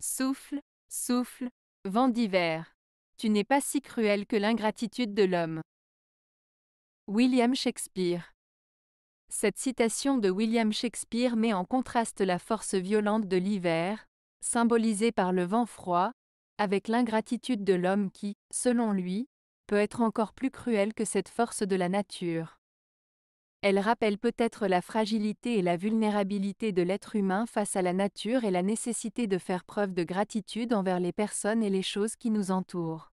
Souffle, souffle, vent d'hiver. Tu n'es pas si cruel que l'ingratitude de l'homme. William Shakespeare. Cette citation de William Shakespeare met en contraste la force violente de l'hiver, symbolisée par le vent froid, avec l'ingratitude de l'homme qui, selon lui, peut être encore plus cruel que cette force de la nature. Elle rappelle peut-être la fragilité et la vulnérabilité de l'être humain face à la nature et la nécessité de faire preuve de gratitude envers les personnes et les choses qui nous entourent.